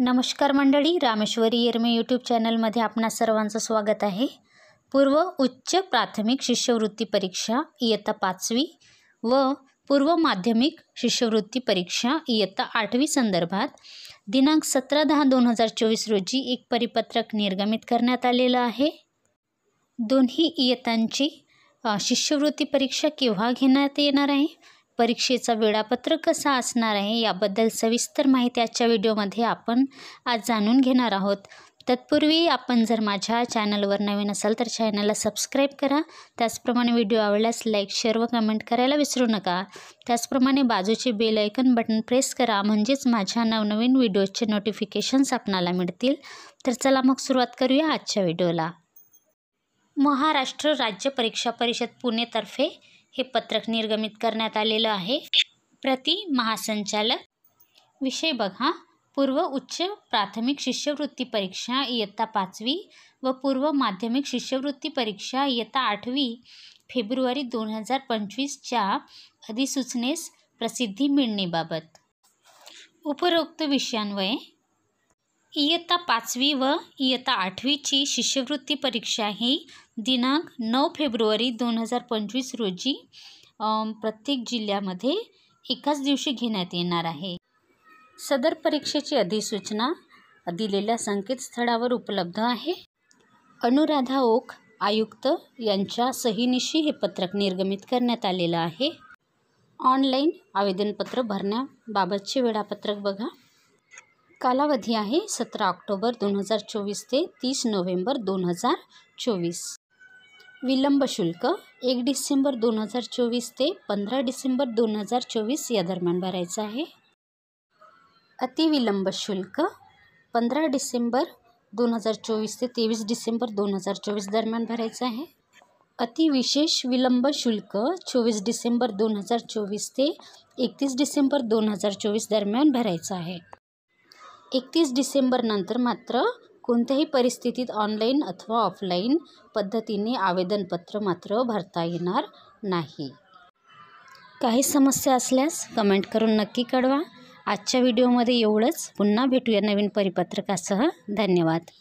नमस्कार मंडळी रामेश्वरी येरमे यूट्यूब चॅनलमध्ये आपणा सर्वांचं स्वागत आहे पूर्व उच्च प्राथमिक शिष्यवृत्ती परीक्षा इयत्ता पाचवी व पूर्व माध्यमिक शिष्यवृत्ती परीक्षा इयत्ता आठवी संदर्भात दिनांक सतरा दहा दोन हजार चोवीस रोजी एक परिपत्रक निर्गमित करण्यात आलेलं आहे दोन्ही इयत्तांची शिष्यवृत्ती परीक्षा केव्हा घेण्यात येणार आहे परीक्षेचं वेळापत्रक कसं असणार आहे याबद्दल सविस्तर माहिती आजच्या व्हिडिओमध्ये आपण आज जाणून घेणार आहोत तत्पूर्वी आपण जर माझ्या चॅनलवर नवीन असाल तर चॅनलला सबस्क्राईब करा त्याचप्रमाणे व्हिडिओ आवडल्यास लाईक शेअर व कमेंट करायला विसरू नका त्याचप्रमाणे बाजूचे बेल ऐकन बटन प्रेस करा म्हणजेच माझ्या नवनवीन व्हिडिओजचे नोटिफिकेशन्स आपणाला मिळतील तर चला मग सुरुवात करूया आजच्या व्हिडिओला महाराष्ट्र राज्य परीक्षा परिषद पुणेतर्फे हे पत्रक निर्गमित करण्यात आलेलं आहे प्रति महासंचालक विषय बघा पूर्व उच्च प्राथमिक शिष्यवृत्ती परीक्षा इयत्ता पाचवी व पूर्व माध्यमिक शिष्यवृत्ती परीक्षा इयत्ता आठवी फेब्रुवारी दोन हजार पंचवीसच्या अधिसूचनेस प्रसिद्धी मिळणेबाबत उपरोक्त विषयान्वये इयत्ता पाचवी व इयत्ता आठवीची शिष्यवृत्ती परीक्षा ही दिनांक नऊ फेब्रुवारी दोन हजार पंचवीस रोजी प्रत्येक जिल्ह्यामध्ये एकाच दिवशी घेण्यात येणार आहे सदर परीक्षेची अधिसूचना दिलेल्या संकेतस्थळावर उपलब्ध आहे अनुराधा ओक आयुक्त यांच्या सहीनिशी हे पत्रक निर्गमित करण्यात आलेलं आहे ऑनलाईन आवेदनपत्र भरण्याबाबतचे वेळापत्रक बघा कालावधी आहे सतरा ऑक्टोबर दोन हजार चोवीस ते तीस नोव्हेंबर दोन हजार चोवीस विलंब शुल्क एक डिसेंबर दोन हजार चोवीस ते पंधरा डिसेंबर दोन हजार चोवीस या दरम्यान भरायचं आहे अतिविलंब शुल्क पंधरा डिसेंबर दोन हजार चोवीस ते तेवीस डिसेंबर दोन हजार चोवीस दरम्यान भरायचं आहे अतिविशेष विलंब शुल्क चोवीस डिसेंबर दोन हजार चोवीस ते एकतीस डिसेंबर दोन हजार चोवीस दरम्यान भरायचं आहे एकतीस डिसेंबरनंतर मात्र कोणत्याही परिस्थितीत ऑनलाईन अथवा ऑफलाईन पद्धतीने आवेदनपत्र मात्र भरता येणार नाही काही समस्या असल्यास कमेंट करून नक्की कळवा आजच्या व्हिडिओमध्ये एवढंच पुन्हा भेटूया नवीन परिपत्रकासह धन्यवाद